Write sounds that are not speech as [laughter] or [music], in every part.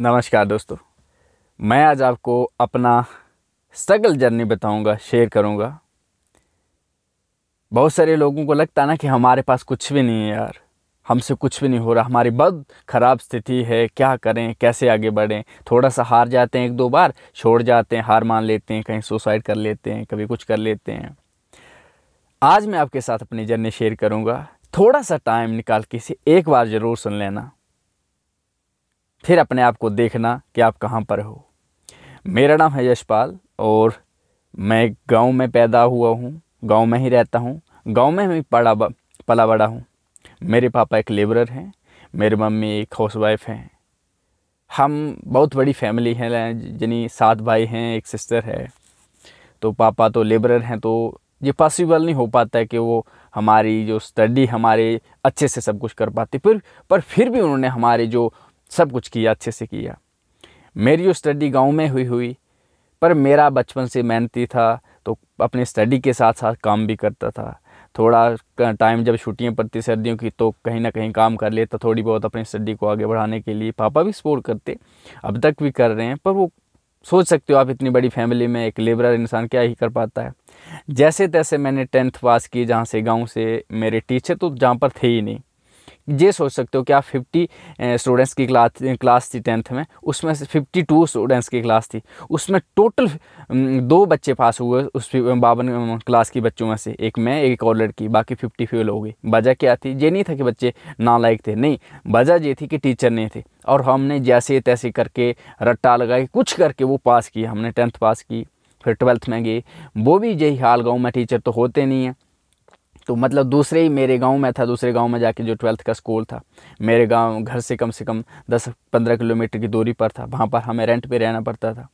नमस्कार दोस्तों मैं आज आपको अपना स्ट्रगल जर्नी बताऊंगा शेयर करूंगा बहुत सारे लोगों को लगता ना कि हमारे पास कुछ भी नहीं है यार हमसे कुछ भी नहीं हो रहा हमारी बहुत ख़राब स्थिति है क्या करें कैसे आगे बढ़ें थोड़ा सा हार जाते हैं एक दो बार छोड़ जाते हैं हार मान लेते हैं कहीं सुसाइड कर लेते हैं कभी कुछ कर लेते हैं आज मैं आपके साथ अपनी जर्नी शेयर करूँगा थोड़ा सा टाइम निकाल के इसे एक बार ज़रूर सुन लेना फिर अपने आप को देखना कि आप कहाँ पर हो मेरा नाम है यशपाल और मैं गांव में पैदा हुआ हूँ गांव में ही रहता हूँ गांव में ही पड़ा पला बड़ा हूँ मेरे पापा एक लेबरर हैं मेरी मम्मी एक हाउस वाइफ हैं हम बहुत बड़ी फैमिली हैं यानी सात भाई हैं एक सिस्टर है तो पापा तो लेबरर हैं तो ये पॉसिबल नहीं हो पाता है कि वो हमारी जो स्टडी हमारे अच्छे से सब कुछ कर पाती फिर पर फिर भी उन्होंने हमारे जो सब कुछ किया अच्छे से किया मेरी जो स्टडी गांव में हुई हुई पर मेरा बचपन से मेहनती था तो अपने स्टडी के साथ साथ काम भी करता था थोड़ा टाइम जब छुट्टियाँ पड़ती सर्दियों की तो कहीं ना कहीं काम कर लेता थोड़ी बहुत अपनी स्टडी को आगे बढ़ाने के लिए पापा भी सपोर्ट करते अब तक भी कर रहे हैं पर वो सोच सकते हो आप इतनी बड़ी फैमिली में एक लेबरर इंसान क्या ही कर पाता है जैसे तैसे मैंने टेंथ पास की जहाँ से गांव से मेरे टीचर तो जहाँ पर थे ही नहीं ये सोच सकते हो कि आप फिफ्टी स्टूडेंट्स की क्लास क्लास थी टेंथ में उसमें से फिफ्टी टू स्टूडेंट्स की क्लास थी उसमें टोटल दो बच्चे पास हुए उस बावन क्लास की बच्चों में से एक मैं एक और लड़की बाकी फिफ्टी फेल हो गई वजह क्या थी ये नहीं था कि बच्चे नालायक थे नहीं वजह ये थी कि टीचर नहीं थे और हमने जैसे तैसे करके रट्टा लगा कुछ करके वो पास किया हमने टेंथ पास की फिर ट्वेल्थ में गए वो भी यही हाल गाँव में टीचर तो होते नहीं हैं तो मतलब दूसरे ही मेरे गांव में था दूसरे गांव में जाके जो ट्वेल्थ का स्कूल था मेरे गांव घर से कम से कम दस पंद्रह किलोमीटर की दूरी पर था वहाँ पर हमें रेंट पे रहना पड़ता था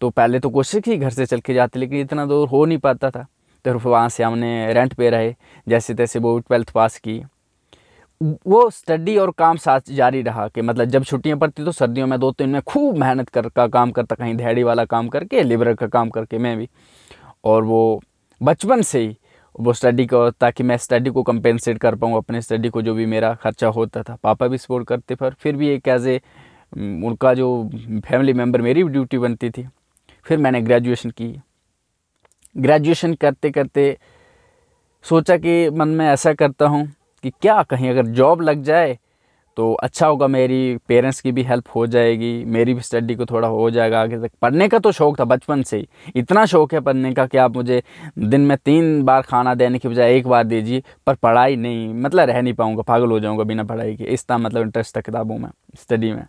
तो पहले तो कोशिश की घर से चल के जाते लेकिन इतना दूर हो नहीं पाता था तो फिर वहाँ से हमने रेंट पे रहे जैसे तैसे वो ट्वेल्थ पास की वो स्टडी और काम साथ जारी रहा कि मतलब जब छुट्टियां पड़ती तो सर्दियों में दो तीन में खूब मेहनत कर का काम करता कहीं दिहाड़ी वाला काम करके लेबर का काम करके मैं भी और वो बचपन से ही वो स्टडी को ताकि मैं स्टडी को कंपेंसेट कर पाऊँ अपने स्टडी को जो भी मेरा खर्चा होता था पापा भी सपोर्ट करते पर फिर भी एक एज ए उनका जो फैमिली मेम्बर मेरी भी ड्यूटी बनती थी फिर मैंने ग्रेजुएशन की ग्रेजुएशन करते करते सोचा कि मन में ऐसा करता हूँ कि क्या कहीं अगर जॉब लग जाए तो अच्छा होगा मेरी पेरेंट्स की भी हेल्प हो जाएगी मेरी भी स्टडी को थोड़ा हो जाएगा आगे तक पढ़ने का तो शौक़ था बचपन से ही इतना शौक़ है पढ़ने का कि आप मुझे दिन में तीन बार खाना देने की बजाय एक बार दीजिए पर पढ़ाई नहीं मतलब रह नहीं पाऊँगा पागल हो जाऊँगा बिना पढ़ाई के इस तरह मतलब इंटरेस्ट था किताबों में स्टडी में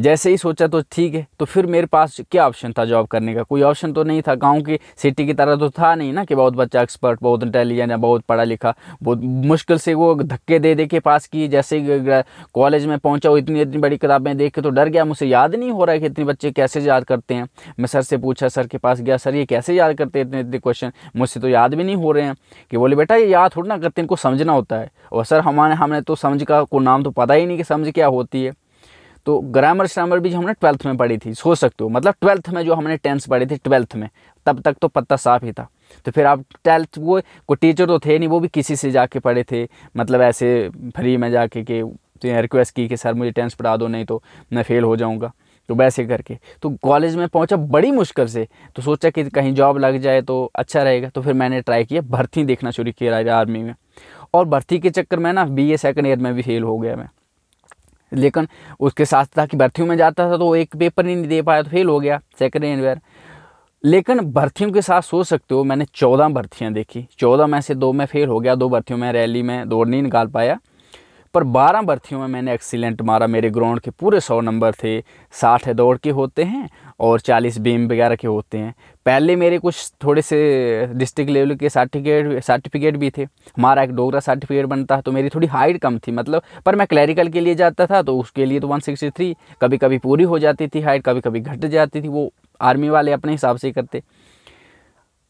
जैसे ही सोचा तो ठीक है तो फिर मेरे पास क्या ऑप्शन था जॉब करने का कोई ऑप्शन तो नहीं था गांव की सिटी की तरह तो था नहीं ना कि बहुत बच्चा एक्सपर्ट बहुत इंटेलिजेंट है बहुत पढ़ा लिखा बहुत मुश्किल से वो धक्के दे दे के पास की जैसे कॉलेज में पहुंचा वो इतनी इतनी बड़ी किताबें देख के तो डर गया मुझे याद नहीं हो रहा है कि इतने बच्चे कैसे याद करते हैं मैं सर से पूछा सर के पास गया सर ये कैसे याद करते हैं इतने इतने क्वेश्चन मुझसे तो याद भी नहीं हो रहे हैं कि बोले बेटा ये याद थोड़ी ना करते इनको समझना होता है और सर हमारे हमने तो समझ का को नाम तो पता ही नहीं कि समझ क्या होती है तो ग्रामर श्रामर भी जो हमने ट्वेल्थ में पढ़ी थी सोच सकते हो मतलब ट्वेल्थ में जो हमने टेंथ पढ़ी थी ट्वेल्थ में तब तक तो पत्ता साफ ही था तो फिर आप ट्वेल्थ वो कोई टीचर तो थे नहीं वो भी किसी से जाके पढ़े थे मतलब ऐसे फ्री में जाके के तो रिक्वेस्ट की कि सर मुझे टेंथ पढ़ा दो नहीं तो मैं फेल हो जाऊँगा तो वैसे करके तो कॉलेज में पहुंचा बड़ी मुश्किल से तो सोचा कि कहीं जॉब लग जाए तो अच्छा रहेगा तो फिर मैंने ट्राई किया भर्ती देखना शुरू किया आर्मी में और भर्ती के चक्कर में ना बी ए सेकेंड ईयर में भी फेल हो गया मैं लेकिन उसके साथ था कि भर्तियों में जाता था तो वो एक पेपर नहीं दे पाया तो फेल हो गया सेकेंड ईयर लेकिन भर्तियों के साथ सोच सकते हो मैंने चौदह भर्तियाँ देखी चौदह में से दो में फेल हो गया दो भर्तियों में रैली में दौड़ नहीं निकाल पाया पर बारह भर्तियों में मैंने एक्सीलेंट मारा मेरे ग्राउंड के पूरे सौ नंबर थे साठ दौड़ के होते हैं और 40 बीम वगैरह के होते हैं पहले मेरे कुछ थोड़े से डिस्ट्रिक्ट लेवल के सर्टिफिकेट सर्टिफिकेट भी थे हमारा एक डोगरा सर्टिफिकेट बनता है तो मेरी थोड़ी हाइट कम थी मतलब पर मैं क्लैरिकल के लिए जाता था तो उसके लिए तो 163 कभी कभी पूरी हो जाती थी हाइट कभी कभी घट जाती थी वो आर्मी वाले अपने हिसाब से करते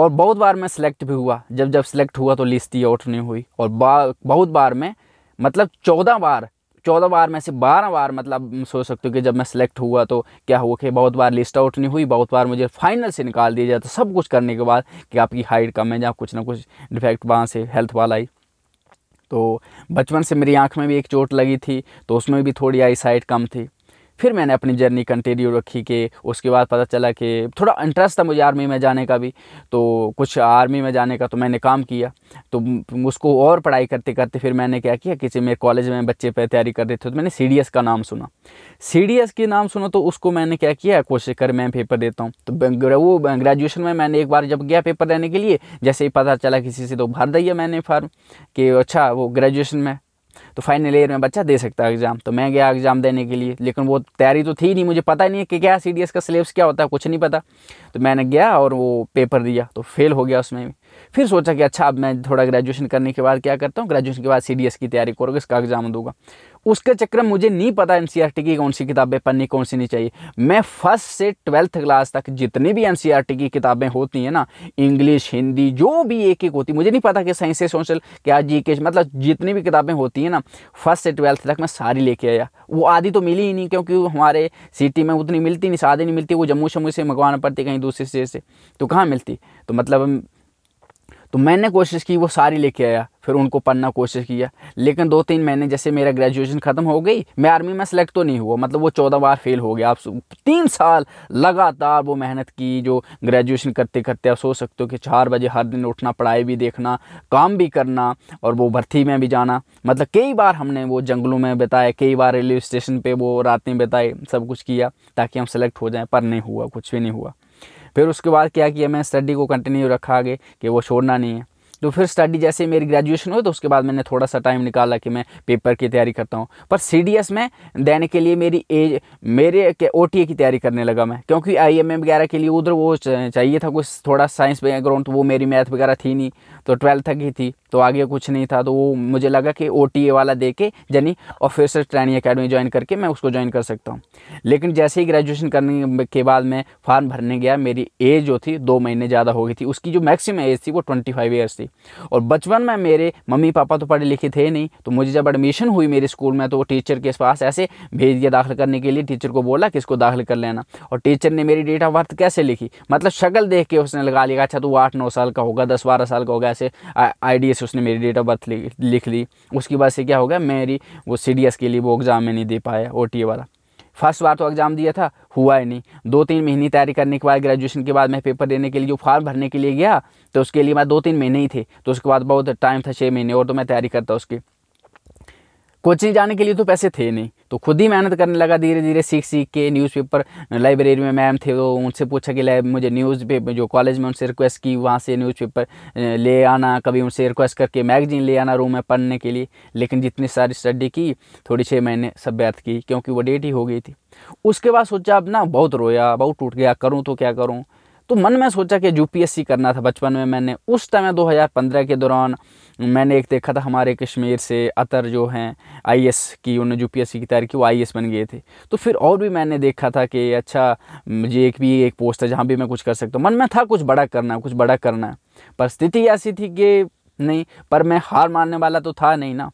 और बहुत बार मैं सिलेक्ट भी हुआ जब जब सिलेक्ट हुआ तो लिस्ट ही आउट नहीं हुई और बहुत बार मैं मतलब चौदह बार चौदह बार में से बारह बार मतलब सोच सकते हो कि जब मैं सिलेक्ट हुआ तो क्या हुआ कि बहुत बार लिस्ट आउट नहीं हुई बहुत बार मुझे फाइनल से निकाल दिया जाता तो सब कुछ करने के बाद कि आपकी हाइट कम है या कुछ ना कुछ डिफेक्ट वहाँ से हेल्थ वाला ही तो बचपन से मेरी आँख में भी एक चोट लगी थी तो उसमें भी थोड़ी आई साइट कम थी फिर मैंने अपनी जर्नी कंटिन्यू रखी कि उसके बाद पता चला कि थोड़ा इंटरेस्ट था मुझे आर्मी में जाने का भी तो कुछ आर्मी में जाने का तो मैंने काम किया तो उसको और पढ़ाई करते करते फिर मैंने क्या किया किसी मेरे कॉलेज में बच्चे पे तैयारी कर रहे थे तो मैंने सी का नाम सुना सी के नाम सुना तो उसको मैंने क्या किया कोशिश कर मैं पेपर देता हूँ तो वो ग्रेजुएशन में मैंने एक बार जब गया पेपर देने के लिए जैसे ही पता चला किसी से तो भर दिया मैंने फार्म कि अच्छा वो ग्रेजुएशन में तो फाइनल ईयर में बच्चा दे सकता है एग्ज़ाम तो मैं गया एग्ज़ाम देने के लिए लेकिन वो तैयारी तो थी नहीं मुझे पता नहीं है कि क्या सी का सिलेबस क्या होता है कुछ नहीं पता तो मैंने गया और वो पेपर दिया तो फेल हो गया उसमें भी फिर सोचा कि अच्छा अब मैं थोड़ा ग्रेजुएशन करने के बाद क्या करता हूँ ग्रेजुएशन के बाद सी की तैयारी करूँगा इसका एग्ज़ाम दूंगा उसके चक्कर में मुझे नहीं पता एन e की कौन सी किताबें पढ़नी कौन सी नहीं चाहिए मैं फर्स्ट से ट्वेल्थ क्लास तक जितनी भी एन e की किताबें होती हैं ना इंग्लिश हिंदी जो भी एक एक होती मुझे नहीं पता कि साइंस सोशल क्या जी के मतलब जितनी भी किताबें होती हैं ना फर्स्ट से ट्वेल्थ तक मैं सारी लेके आया वो आधी तो मिली ही नहीं क्योंकि हमारे सिटी में उतनी मिलती नहीं आधी नहीं मिलती वो जम्मू शम्मू से मंगवाना पड़ती कहीं दूसरे से तो कहाँ मिलती तो मतलब तो मैंने कोशिश की वो सारी लेके आया फिर उनको पढ़ना कोशिश किया लेकिन दो तीन महीने जैसे मेरा ग्रेजुएशन ख़त्म हो गई मैं आर्मी में सेलेक्ट तो नहीं हुआ मतलब वो चौदह बार फेल हो गया आप तीन साल लगातार वो मेहनत की जो ग्रेजुएशन करते करते आप सोच सकते हो कि चार बजे हर दिन उठना पढ़ाई भी देखना काम भी करना और वो भर्ती में भी जाना मतलब कई बार हमने वो जंगलों में बताया कई बार रेलवे स्टेशन पर वो रातें बताए सब कुछ किया ताकि हम सेलेक्ट हो जाएँ पर नहीं हुआ कुछ भी नहीं हुआ फिर उसके बाद क्या किया मैंने स्टडी को कंटिन्यू रखा आगे कि वो छोड़ना नहीं है तो फिर स्टडी जैसे मेरी ग्रेजुएशन हुई तो उसके बाद मैंने थोड़ा सा टाइम निकाला कि मैं पेपर की तैयारी करता हूँ पर सी में देने के लिए मेरी एज मेरे ओ की तैयारी करने लगा मैं क्योंकि आई वगैरह के लिए उधर वो चाहिए था कुछ थोड़ा साइंस बैकग्राउंड तो वो मेरी मैथ वगैरह थी नहीं तो ट्वेल्थ तक ही थी तो आगे कुछ नहीं था तो वो मुझे लगा कि ओ वाला दे के यानी ऑफिसर ट्रेनिंग अकेडमी ज्वाइन करके मैं उसको ज्वाइन कर सकता हूँ लेकिन जैसे ही ग्रेजुएशन करने के बाद मैं फॉर्म भरने गया मेरी एज जो थी दो महीने ज़्यादा हो गई थी उसकी जो मैक्सिमम एज थी वो ट्वेंटी फाइव ईयर्स थी और बचपन में मेरे मम्मी पापा तो पढ़े लिखे थे नहीं तो मुझे जब एडमिशन हुई मेरे स्कूल में तो वो टीचर के पास ऐसे भेज दिया दाखिल करने के लिए टीचर को बोला कि इसको दाखिल कर लेना और टीचर ने मेरी डेट ऑफ बर्थ कैसे लिखी मतलब शक्ल देख के उसने लगा लिया अच्छा तो आठ नौ साल का होगा दस बारह साल का होगा ऐसे आई से उसने मेरी डेट ऑफ बर्थ लिख ली उसकी वजह से क्या होगा मेरी वो सी के लिए वो एग्ज़ाम में नहीं दे पाया ओ वाला फर्स्ट बार तो एग्ज़ाम दिया था हुआ ही नहीं दो तीन महीने तैयारी करने के बाद ग्रेजुएशन के बाद मैं पेपर देने के लिए जो फॉर्म भरने के लिए गया तो उसके लिए मैं दो तीन महीने ही थे तो उसके बाद बहुत टाइम था छः महीने और तो मैं तैयारी करता उसके कोचिंग जाने के लिए तो पैसे थे नहीं तो खुद ही मेहनत करने लगा धीरे धीरे सीख सीख के न्यूज़पेपर लाइब्रेरी में मैम थे तो उनसे पूछा कि मुझे न्यूज़ पेपर जो कॉलेज में उनसे रिक्वेस्ट की वहाँ से न्यूज़पेपर ले आना कभी उनसे रिक्वेस्ट करके मैगजीन ले आना रूम में पढ़ने के लिए लेकिन जितनी सारी स्टडी की थोड़ी छः महीने सब व्यर्थ की क्योंकि वो डेट ही हो गई थी उसके बाद सोचा अब ना बहुत रोया बहुत टूट गया करूँ तो क्या करूँ तो मन में सोचा कि यूपीएससी करना था बचपन में मैंने उस टाइम 2015 के दौरान मैंने एक देखा था हमारे कश्मीर से अतर जो हैं आई की उन्होंने यूपीएससी की तैयारी की वो आई बन गए थे तो फिर और भी मैंने देखा था कि अच्छा मुझे एक भी एक पोस्ट है जहाँ भी मैं कुछ कर सकता हूँ मन में था कुछ बड़ा करना है कुछ बड़ा करना है पर स्थिति ऐसी थी कि नहीं पर मैं हार मानने वाला तो था नहीं ना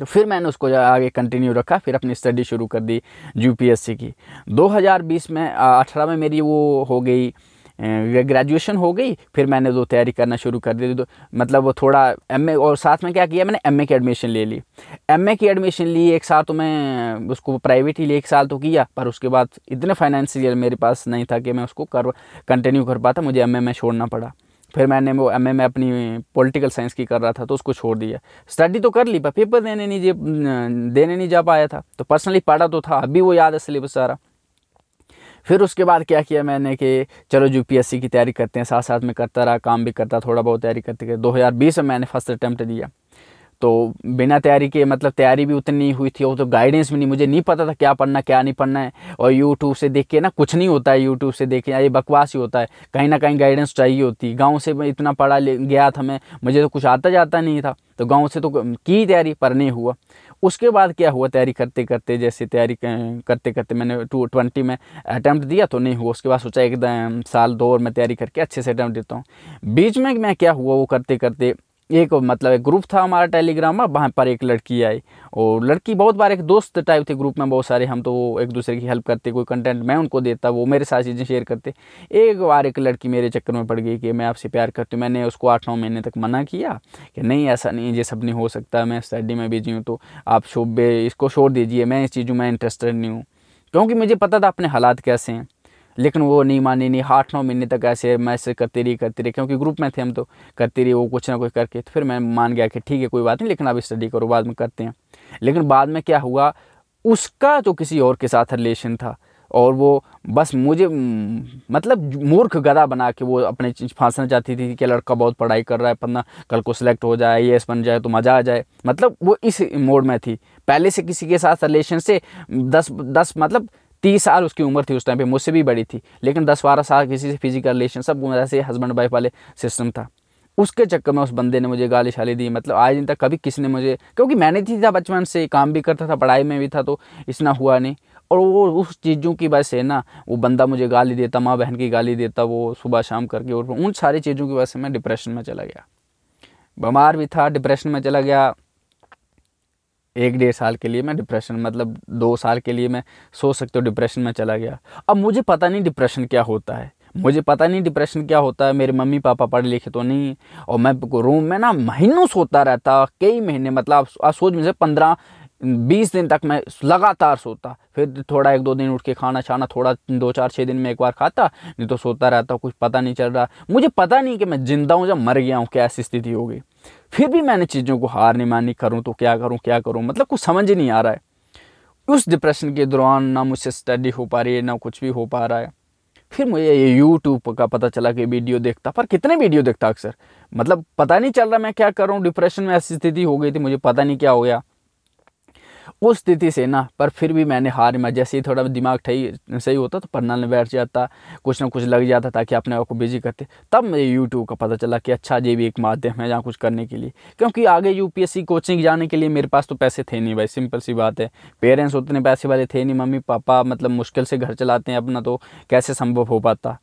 तो फिर मैंने उसको आगे कंटिन्यू रखा फिर अपनी स्टडी शुरू कर दी यूपीएससी की 2020 में 18 में मेरी वो हो गई ग्रेजुएशन हो गई फिर मैंने दो तैयारी करना शुरू कर दी मतलब वो थोड़ा एम और साथ में क्या किया मैंने एम की एडमिशन ले ली एम की एडमिशन ली एक साल तो मैं उसको प्राइवेट ही ले एक साल तो किया पर उसके बाद इतने फाइनेंशियल मेरे पास नहीं था कि मैं उसको कर कंटिन्यू कर पाता मुझे एम में छोड़ना पड़ा फिर मैंने वो एम में अपनी पॉलिटिकल साइंस की कर रहा था तो उसको छोड़ दिया स्टडी तो कर ली पर पेपर देने नहीं देने नहीं जा पाया था तो पर्सनली पढ़ा तो था अभी वो याद है सिलेबस सारा फिर उसके बाद क्या किया मैंने कि चलो यूपीएससी की तैयारी करते हैं साथ साथ में करता रहा काम भी करता थोड़ा बहुत तैयारी करते करते 2020 में मैंने फर्स्ट अटैम्प्ट दिया तो बिना तैयारी के मतलब तैयारी भी उतनी नहीं हुई थी और तो गाइडेंस भी नहीं मुझे नहीं पता था क्या पढ़ना क्या नहीं पढ़ना है और यूट्यूब से देख के ना कुछ नहीं होता है यूट्यूब से देख के ये बकवास ही होता है कहीं ना कहीं गाइडेंस चाहिए होती गाँव से मैं इतना पढ़ा ले गया था मैं मुझे तो कुछ आता जाता नहीं था तो गाँव से तो की तैयारी पर नहीं हुआ उसके बाद क्या हुआ तैयारी करते करते जैसे तैयारी करते करते मैंने टू ट्वेंटी में अटैम्प्ट दिया तो नहीं हुआ उसके बाद सोचा एक साल दो और मैं तैयारी करके अच्छे से अटैम्प्ट देता हूँ बीच में मैं क्या हुआ वो करते करते एक मतलब एक ग्रुप था हमारा टेलीग्राम में वहाँ पर एक लड़की आई और लड़की बहुत बार एक दोस्त टाइप थे ग्रुप में बहुत सारे हम तो वो एक दूसरे की हेल्प करते कोई कंटेंट मैं उनको देता वो मेरे साथ चीज़ें शेयर करते एक बार एक लड़की मेरे चक्कर में पड़ गई कि मैं आपसे प्यार करती हूँ मैंने उसको आठ नौ महीने तक मना किया कि नहीं ऐसा नहीं ये सब नहीं हो सकता मैं स्टडी में बिजी हूँ तो आप शोबे इसको छोड़ दीजिए मैं इस चीज़ों में इंटरेस्टेड नहीं हूँ क्योंकि मुझे पता था अपने हालात कैसे हैं लेकिन वो नहीं मानी नहीं आठ नौ महीने तक ऐसे मैसेज करती रही करती रही क्योंकि ग्रुप में थे हम तो करती रही वो कुछ ना कुछ करके तो फिर मैं मान गया कि ठीक है कोई बात नहीं लेकिन आप स्टडी करो बाद में करते हैं लेकिन बाद में क्या हुआ उसका तो किसी और के साथ रिलेशन था और वो बस मुझे मतलब मूर्ख गधा बना के वो अपने फांसना चाहती थी कि लड़का बहुत पढ़ाई कर रहा है पन्ना कल को सिलेक्ट हो जाए ये एस बन जाए तो मज़ा आ जाए मतलब वो इस मोड में थी पहले से किसी के साथ रिलेशन से दस दस मतलब तीस साल उसकी उम्र थी उस टाइम पे मुझसे भी बड़ी थी लेकिन दस बारह साल किसी से फिजिकल रिलेशन सब ऐसे हस्बैंड वाइफ वाले सिस्टम था उसके चक्कर में उस बंदे ने मुझे गाली शाली दी मतलब आज दिन तक कभी किसी ने मुझे क्योंकि मैंने थी था बचपन से काम भी करता था पढ़ाई में भी था तो इतना हुआ नहीं और वो उस चीज़ों की वजह से ना वो बंदा मुझे गाली देता माँ बहन की गाली देता वो सुबह शाम करके और उन सारी चीज़ों की वजह से मैं डिप्रेशन में चला गया बीमार भी था डिप्रेशन में चला गया एक डेढ़ साल के लिए मैं डिप्रेशन मतलब दो साल के लिए मैं सोच सकते हो डिप्रेशन में चला गया अब मुझे पता नहीं डिप्रेशन क्या होता है मुझे पता नहीं डिप्रेशन क्या होता है मेरे मम्मी पापा पढ़े लिखे तो नहीं और मैं रूम में ना महीनों सोता रहता कई महीने मतलब आप सोच मुझे पंद्रह बीस दिन तक मैं लगातार सोता फिर थोड़ा एक दो दिन उठ के खाना छाना थोड़ा दो चार छः दिन में एक बार खाता नहीं तो सोता रहता कुछ पता नहीं चल रहा मुझे पता नहीं कि मैं ज़िंदा हूँ या मर गया हूँ क्या ऐसी स्थिति हो गई फिर भी मैंने चीज़ों को हार नहीं मानी करूँ तो क्या करूँ क्या करूँ मतलब कुछ समझ ही नहीं आ रहा है उस डिप्रेशन के दौरान ना मुझसे स्टडी हो पा रही है ना कुछ भी हो पा रहा है फिर मुझे ये यूट्यूब का पता चला कि वीडियो देखता पर कितने वीडियो देखता अक्सर मतलब पता नहीं चल रहा मैं क्या कर रहा हूँ डिप्रेशन में ऐसी स्थिति हो गई थी मुझे पता नहीं क्या हो गया उस स्थिति से ना पर फिर भी मैंने हार में जैसे ही थोड़ा दिमाग ठही सही होता तो पढ़ना में बैठ जाता कुछ ना कुछ लग जाता ताकि अपने आप को बिजी करते तब मुझे यूट्यूब का पता चला कि अच्छा ये भी एक माध्यम है जहाँ कुछ करने के लिए क्योंकि आगे यूपीएससी कोचिंग जाने के लिए मेरे पास तो पैसे थे नहीं भाई सिंपल सी बात है पेरेंट्स उतने पैसे वाले थे नहीं मम्मी पापा मतलब मुश्किल से घर चलाते हैं अपना तो कैसे संभव हो पाता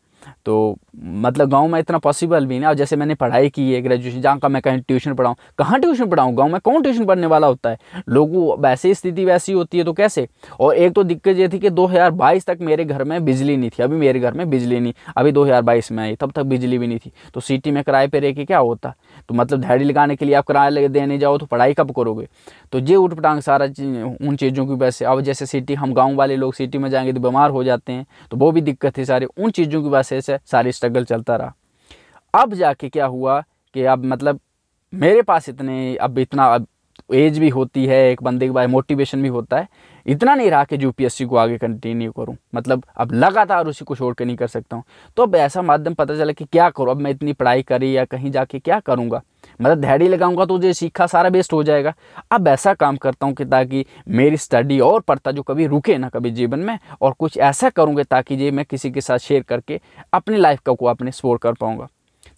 तो मतलब गांव में इतना पॉसिबल भी नहीं और जैसे मैंने पढ़ाई की है ग्रेजुएशन जहाँ का मैं कहीं ट्यूशन पढ़ाऊँ कहाँ ट्यूशन पढ़ाऊँ गांव में कौन ट्यूशन पढ़ने वाला होता है लोगों वैसे स्थिति वैसी होती है तो कैसे और एक तो दिक्कत ये थी कि 2022 तक मेरे घर में बिजली नहीं थी अभी मेरे घर में बिजली नहीं अभी दो में आई तब तक बिजली भी नहीं थी तो सिटी में किराए पर रह के क्या होता तो मतलब धैर्य लगाने के लिए आप किराया देने जाओ तो पढ़ाई कब करोगे तो ये उठ पटांग सारा उन चीज़ों की वजह से अब जैसे सिटी हम गाँव वाले लोग सिटी में जाएंगे तो बीमार हो जाते हैं तो वो भी दिक्कत थी सारी उन चीज़ों की वजह ऐसे ऐसे सारी स्ट्रगल चलता रहा अब जाके क्या हुआ कि अब मतलब मेरे पास इतने अब इतना अब एज भी होती है एक बंदे के बाद मोटिवेशन भी होता है इतना नहीं रहा कि यूपीएससी को आगे कंटिन्यू करूँ मतलब अब लगातार उसी को छोड़ के नहीं कर सकता हूँ तो अब ऐसा माध्यम पता चला कि क्या करूं अब मैं इतनी पढ़ाई करी या कहीं जाके क्या करूँगा मतलब धैर्य लगाऊंगा तो जो सीखा सारा वेस्ट हो जाएगा अब ऐसा काम करता हूँ कि ताकि मेरी स्टडी और पढ़ता जो कभी रुके ना कभी जीवन में और कुछ ऐसा करूँगा ताकि ये मैं किसी के साथ शेयर करके अपनी लाइफ का को अपने स्पोर कर पाऊँगा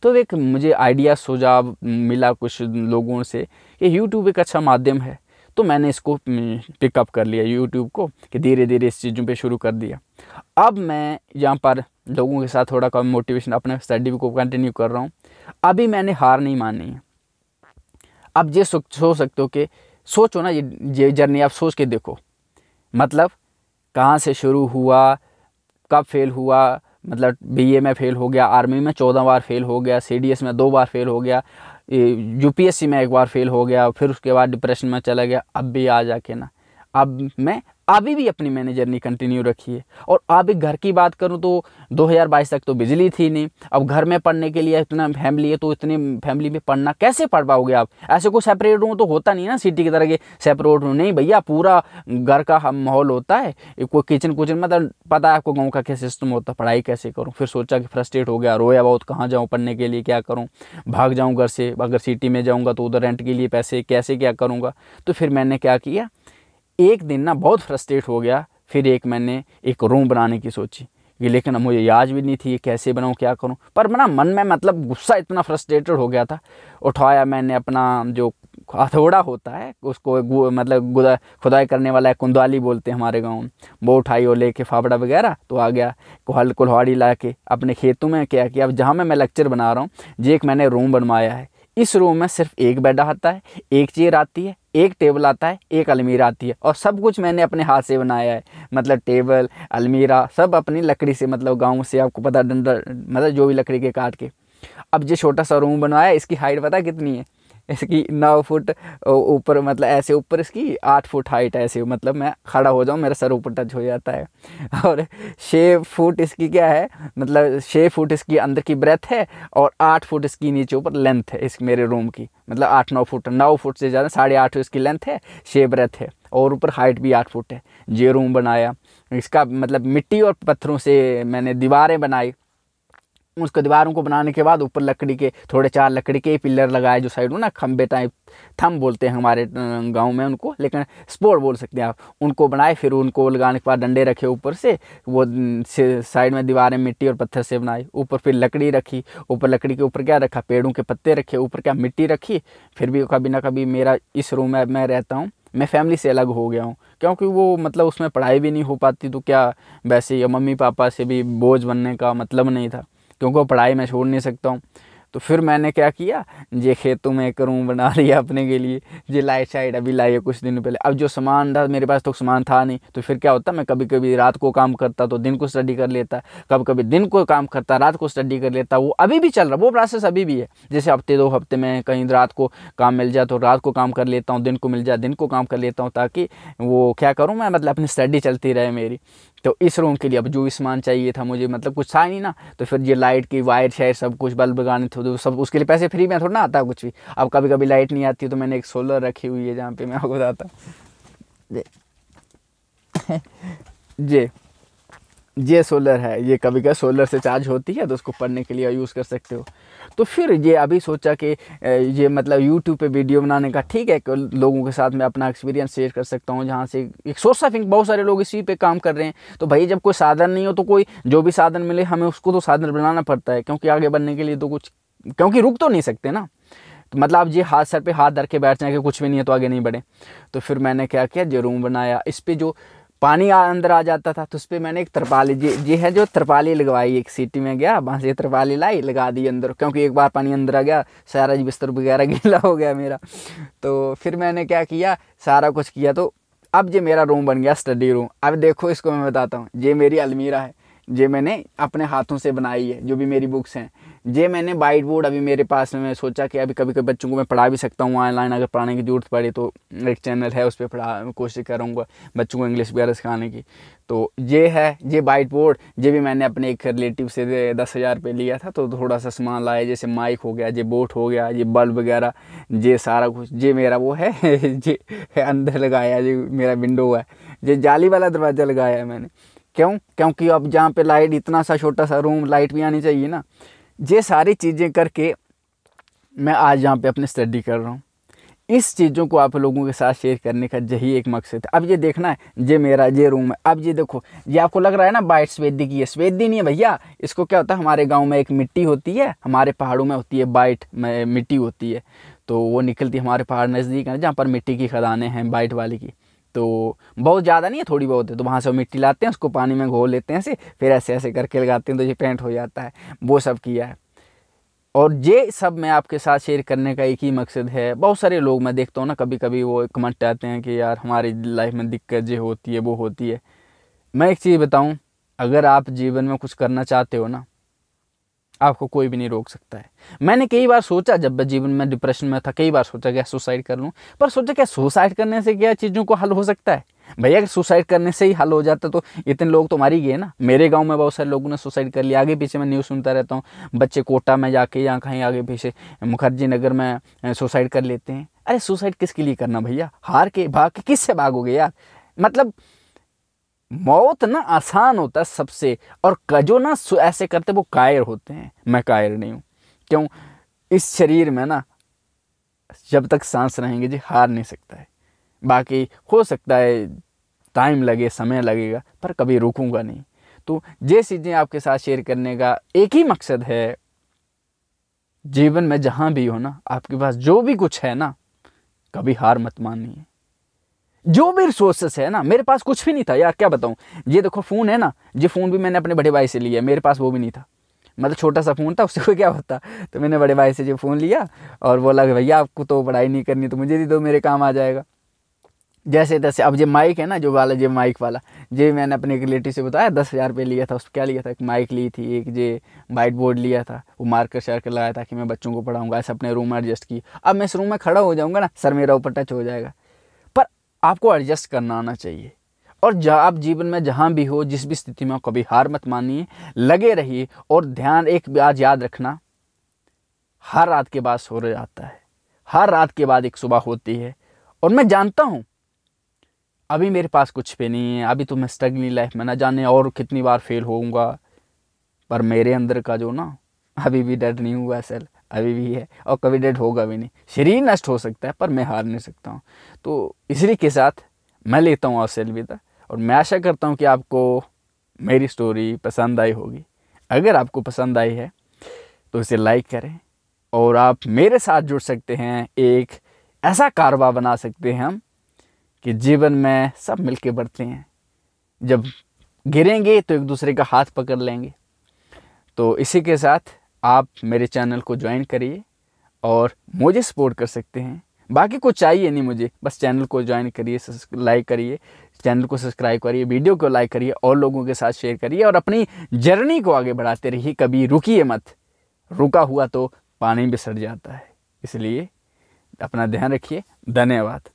तो एक मुझे आइडिया सुझाव मिला कुछ लोगों से ये यूट्यूब एक अच्छा माध्यम है तो मैंने इसको पिकअप कर लिया यूट्यूब को कि धीरे धीरे इस चीज़ों पे शुरू कर दिया अब मैं यहाँ पर लोगों के साथ थोड़ा कम मोटिवेशन अपने स्टडी को कंटिन्यू कर रहा हूँ अभी मैंने हार नहीं मानी है अब ये सोच सकते हो कि सोचो ना ये ये जर्नी आप सोच के देखो मतलब कहाँ से शुरू हुआ कब फेल हुआ मतलब बीए में फ़ेल हो गया आर्मी में चौदह बार फेल हो गया सीडीएस में दो बार फेल हो गया यूपीएससी में एक बार फेल हो गया फिर उसके बाद डिप्रेशन में चला गया अब भी आ जाके ना अब मैं अभी भी अपनी मैंने जर्नी कंटिन्यू रखी है और अभी घर की बात करूँ तो 2022 तक तो बिजली थी नहीं अब घर में पढ़ने के लिए इतना फैमिली है तो इतने फैमिली में पढ़ना कैसे पढ़ पाओगे आप ऐसे कोई सेपरेट रूम तो होता नहीं ना सिटी की तरह के सेपरेट रूम नहीं भैया पूरा घर का हम माहौल होता है कोई किचन कुचन मतलब पता है आपको गाँव का क्या सिस्टम होता है पढ़ाई कैसे करूँ फिर सोचा कि फ्रस्ट्रेट हो गया रोया बहुत कहाँ जाऊँ पढ़ने के लिए क्या करूँ भाग जाऊँ घर से अगर सिटी में जाऊँगा तो उधर रेंट के लिए पैसे कैसे क्या करूँगा तो फिर मैंने क्या किया एक दिन ना बहुत फ्रस्ट्रेट हो गया फिर एक मैंने एक रूम बनाने की सोची ये लेकिन मुझे याद भी नहीं थी ये कैसे बनाऊँ क्या करूँ पर ना मन में मतलब गुस्सा इतना फ्रस्ट्रेटेड हो गया था उठाया मैंने अपना जो हथौड़ा होता है उसको मतलब गुदा खुदाई करने वाला है कुंदाली बोलते हैं हमारे गाँव में वो उठाई और लेके फावड़ा वगैरह तो आ गया कुहल कुल्हाड़ी ला के अपने खेतों में क्या किया अब जहाँ में मैं लेक्चर बना रहा हूँ जी एक मैंने रूम बनवाया है इस रूम में सिर्फ एक बेड आता है एक चेयर आती है एक टेबल आता है एक अलमीरा आती है और सब कुछ मैंने अपने हाथ से बनाया है मतलब टेबल अलमीरा सब अपनी लकड़ी से मतलब गाँव से आपको पता डंडा मतलब जो भी लकड़ी के काट के अब जो छोटा सा रूम बनवाया इसकी हाइट पता कितनी है इसकी नौ फुट ऊपर मतलब ऐसे ऊपर इसकी आठ फुट हाइट ऐसे मतलब मैं खड़ा हो जाऊँ मेरा सर ऊपर टच हो जाता है और छः फुट इसकी क्या है मतलब छः फुट इसकी अंदर की ब्रेथ है और आठ फुट इसकी नीचे ऊपर लेंथ है इस मेरे रूम की मतलब आठ नौ फुट नौ फुट से ज़्यादा साढ़े आठ इसकी लेंथ है छः ब्रेथ है और ऊपर हाइट भी आठ फुट है ये रूम बनाया इसका मतलब मिट्टी और पत्थरों से मैंने दीवारें बनाई उसको दीवारों को बनाने के बाद ऊपर लकड़ी के थोड़े चार लकड़ी के पिलर लगाए जो साइड में ना खम्बे टाइप थम बोलते हैं हमारे गांव में उनको लेकिन स्पोर्ट बोल सकते हैं आप उनको बनाए फिर उनको लगाने के बाद डंडे रखे ऊपर से वो साइड में दीवारें मिट्टी और पत्थर से बनाई ऊपर फिर लकड़ी रखी ऊपर लकड़ी के ऊपर क्या रखा पेड़ों के पत्ते रखे ऊपर क्या मिट्टी रखी फिर भी कभी ना कभी मेरा इस रूम में मैं रहता हूँ मैं फैमिली से अलग हो गया हूँ क्योंकि वो मतलब उसमें पढ़ाई भी नहीं हो पाती तो क्या वैसे ही मम्मी पापा से भी बोझ बनने का मतलब नहीं था क्योंकि पढ़ाई मैं छोड़ नहीं सकता हूँ तो फिर मैंने क्या किया जे खेतों में एक रूम बना लिया अपने के लिए जे लाइट शाइट अभी लाई है कुछ दिन पहले अब जो सामान था मेरे पास तो सामान था नहीं तो फिर क्या होता मैं कभी कभी रात को काम करता तो दिन को स्टडी कर लेता कभी कभी दिन को काम करता रात को स्टडी कर लेता वो अभी भी चल रहा वो प्रोसेस अभी भी है जैसे हफ्ते दो हफ्ते में कहीं रात को काम मिल जाए तो रात को काम कर लेता हूँ दिन को मिल जाए दिन को काम कर लेता हूँ ताकि वो क्या करूँ मैं मतलब अपनी स्टडी चलती रहे मेरी तो इस रूम के लिए अब जो सामान चाहिए था मुझे मतलब कुछ था नहीं ना तो फिर ये लाइट की वायर शायर सब कुछ बल्ब लगाने थे तो सब उसके लिए पैसे फ्री में थोड़ा ना आता है कुछ भी अब कभी कभी लाइट नहीं आती तो मैंने एक सोलर रखी हुई है जहाँ पे मैं आपको बताता जे जे सोलर है ये कभी कभी सोलर से चार्ज होती है तो उसको पढ़ने के लिए यूज़ कर सकते हो तो फिर ये अभी सोचा कि ये मतलब यूट्यूब पे वीडियो बनाने का ठीक है कि लोगों के साथ मैं अपना एक्सपीरियंस शेयर कर सकता हूँ जहाँ से एक सोर्स ऑफ बहुत सारे लोग इसी पे काम कर रहे हैं तो भाई जब कोई साधन नहीं हो तो कोई जो भी साधन मिले हमें उसको तो साधन बनाना पड़ता है क्योंकि आगे बढ़ने के लिए तो कुछ क्योंकि रुक तो नहीं सकते ना तो मतलब आप जी हाथ सर पे हाथ धर के बैठ जाए कि कुछ भी नहीं है तो आगे नहीं बढ़े तो फिर मैंने क्या किया जो रूम बनाया इस पर जो पानी अंदर आ जाता था तो उस पर मैंने एक तरपाली जी ये है जो तरपाली लगवाई एक सिटी में गया वहाँ से तरपाली लाई लगा दी अंदर क्योंकि एक बार पानी अंदर आ गया सारा जी बिस्तर वगैरह [laughs] गीला हो गया मेरा तो फिर मैंने क्या किया सारा कुछ किया तो अब ये मेरा रूम बन गया स्टडी रूम अब देखो इसको मैं बताता हूँ ये मेरी अलमीरा है जे मैंने अपने हाथों से बनाई है जो भी मेरी बुक्स हैं जे मैंने वाइट बोर्ड अभी मेरे पास में मैं सोचा कि अभी कभी कभी बच्चों को मैं पढ़ा भी सकता हूँ ऑनलाइन अगर पढ़ाने की जरूरत पड़े तो एक चैनल है उस पर पढ़ा कोशिश करूँगा बच्चों को इंग्लिश वगैरह सिखाने की तो ये है ये वाइट बोर्ड ये भी मैंने अपने एक रिलेटिव से दस हज़ार रुपये लिया था तो थोड़ा सा सामान लाया जैसे माइक हो गया ये बोट हो गया ये बल्ब वगैरह ये सारा कुछ ये मेरा वो है [laughs] ये अंदर लगाया ये मेरा विंडो है ये जाली वाला दरवाज़ा लगाया है मैंने क्यों क्योंकि अब जहाँ पे लाइट इतना सा छोटा सा रूम लाइट भी आनी चाहिए ना ये सारी चीज़ें करके मैं आज यहाँ पे अपने स्टडी कर रहा हूँ इस चीज़ों को आप लोगों के साथ शेयर करने का यही एक मकसद है अब ये देखना है ये मेरा ये रूम है अब ये देखो ये आपको लग रहा है ना बाइट स्वेदी की है स्वेदी नहीं है भैया इसको क्या होता है हमारे गांव में एक मिट्टी होती है हमारे पहाड़ों में होती है बाइट में मिट्टी होती है तो वो निकलती है हमारे पहाड़ नज़दीक है जहाँ पर मिट्टी की खदानें हैं बाइट वाली की तो बहुत ज़्यादा नहीं है थोड़ी बहुत है तो वहाँ से वो मिट्टी लाते हैं उसको पानी में घोल लेते हैं ऐसे फिर ऐसे ऐसे करके लगाते हैं तो ये पेंट हो जाता है वो सब किया है और ये सब मैं आपके साथ शेयर करने का एक ही मकसद है बहुत सारे लोग मैं देखता हूँ ना कभी कभी वो कमेंट आते हैं कि यार हमारी लाइफ में दिक्कत ये होती है वो होती है मैं एक चीज़ बताऊँ अगर आप जीवन में कुछ करना चाहते हो ना आपको कोई भी नहीं रोक सकता है मैंने कई बार सोचा जब मैं जीवन में डिप्रेशन में था कई बार सोचा क्या सुसाइड कर लूँ पर सोचा क्या सुसाइड करने से क्या चीज़ों को हल हो सकता है भैया अगर सुसाइड करने से ही हल हो जाता तो इतने लोग तो मारी गए ना मेरे गांव में बहुत सारे लोगों ने सुसाइड कर लिया आगे पीछे मैं न्यूज़ सुनता रहता हूँ बच्चे कोटा में जाके या कहीं आगे पीछे मुखर्जी नगर में सुसाइड कर लेते हैं अरे सुसाइड किसके लिए करना भैया हार के भाग के किससे भागोगे यार मतलब मौत ना आसान होता है सबसे और कजो ना ऐसे करते वो कायर होते हैं मैं कायर नहीं हूं क्यों इस शरीर में ना जब तक सांस रहेंगे जी हार नहीं सकता है बाकी हो सकता है टाइम लगे समय लगेगा पर कभी रुकूंगा नहीं तो ये चीज़ें आपके साथ शेयर करने का एक ही मकसद है जीवन में जहाँ भी हो ना आपके पास जो भी कुछ है ना कभी हार मत माननी है जो भी रिसोर्सेस है ना मेरे पास कुछ भी नहीं था यार क्या बताऊँ ये देखो फ़ोन है ना ये फ़ोन भी मैंने अपने बड़े भाई से लिया मेरे पास वो भी नहीं था मतलब छोटा सा फ़ोन था [laughs] उससे कोई क्या होता तो मैंने बड़े भाई से जो फ़ोन लिया और बोला कि भैया आपको तो पढ़ाई नहीं करनी तो मुझे दे दो मेरे काम आ जाएगा जैसे तैसे अब ये माइक है ना जो वाला जो माइक वाला जो मैंने अपने एक रिलेटिव से बताया दस हज़ार रुपये लिया था उस क्या लिया था एक माइक ली थी एक जे वाइट बोर्ड लिया था वो मार्कर शार्कर लाया था कि मैं बच्चों को पढ़ाऊँगा ऐसे अपने रूम एडजस्ट की अब मैं इस रूम में खड़ा हो जाऊँगा ना सर मेरा ऊपर टच हो जाएगा आपको एडजस्ट करना आना चाहिए और जहाँ आप जीवन में जहाँ भी हो जिस भी स्थिति में कभी हार मत मानिए लगे रहिए और ध्यान एक आज याद रखना हर रात के बाद सो आता है हर रात के बाद एक सुबह होती है और मैं जानता हूँ अभी मेरे पास कुछ भी नहीं है अभी तो मैं स्ट्रगलिंग लाइफ में ना जाने और कितनी बार फेल होऊंगा पर मेरे अंदर का जो ना अभी भी डर नहीं हुआ असल अभी भी है और कभी डेड होगा भी नहीं शरीर नष्ट हो सकता है पर मैं हार नहीं सकता हूँ तो इसी के साथ मैं लेता हूँ आपसे अलविदा और मैं आशा करता हूँ कि आपको मेरी स्टोरी पसंद आई होगी अगर आपको पसंद आई है तो इसे लाइक करें और आप मेरे साथ जुड़ सकते हैं एक ऐसा कारवा बना सकते हैं हम कि जीवन में सब मिलके बढ़ते हैं जब गिरेंगे तो एक दूसरे का हाथ पकड़ लेंगे तो इसी के साथ आप मेरे चैनल को ज्वाइन करिए और मुझे सपोर्ट कर सकते हैं बाकी कुछ चाहिए नहीं मुझे बस चैनल को ज्वाइन करिए लाइक करिए चैनल को सब्सक्राइब करिए वीडियो को लाइक करिए और लोगों के साथ शेयर करिए और अपनी जर्नी को आगे बढ़ाते रहिए कभी रुकिए मत रुका हुआ तो पानी भी सड़ जाता है इसलिए अपना ध्यान रखिए धन्यवाद